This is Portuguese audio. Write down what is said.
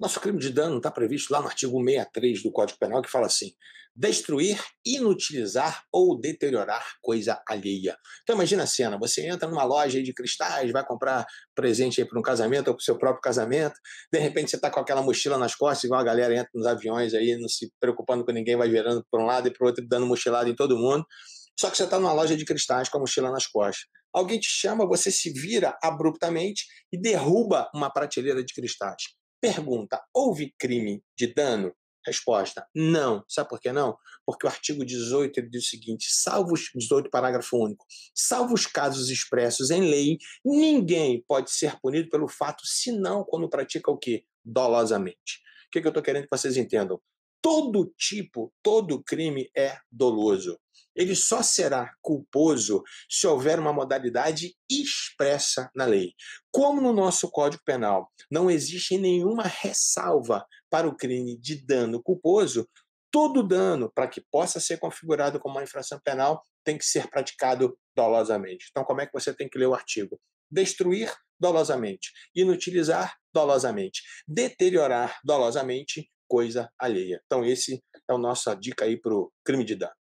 Nosso crime de dano está previsto lá no artigo 63 do Código Penal, que fala assim: destruir, inutilizar ou deteriorar coisa alheia. Então, imagina a cena: você entra numa loja de cristais, vai comprar presente para um casamento ou para o seu próprio casamento, de repente você está com aquela mochila nas costas, igual a galera entra nos aviões aí, não se preocupando com ninguém, vai virando para um lado e para o outro, dando mochilada em todo mundo. Só que você está numa loja de cristais com a mochila nas costas. Alguém te chama, você se vira abruptamente e derruba uma prateleira de cristais. Pergunta: houve crime de dano? Resposta: não. Sabe por que não? Porque o artigo 18 diz o seguinte: salvo os 18, parágrafo único, salvo os casos expressos em lei, ninguém pode ser punido pelo fato, senão quando pratica o quê? Dolosamente. O que, que eu estou querendo que vocês entendam? todo tipo, todo crime é doloso. Ele só será culposo se houver uma modalidade expressa na lei. Como no nosso Código Penal não existe nenhuma ressalva para o crime de dano culposo, todo dano, para que possa ser configurado como uma infração penal, tem que ser praticado dolosamente. Então, como é que você tem que ler o artigo? Destruir dolosamente, inutilizar dolosamente, deteriorar dolosamente, coisa alheia. Então, esse é a nossa dica aí para o crime de dano.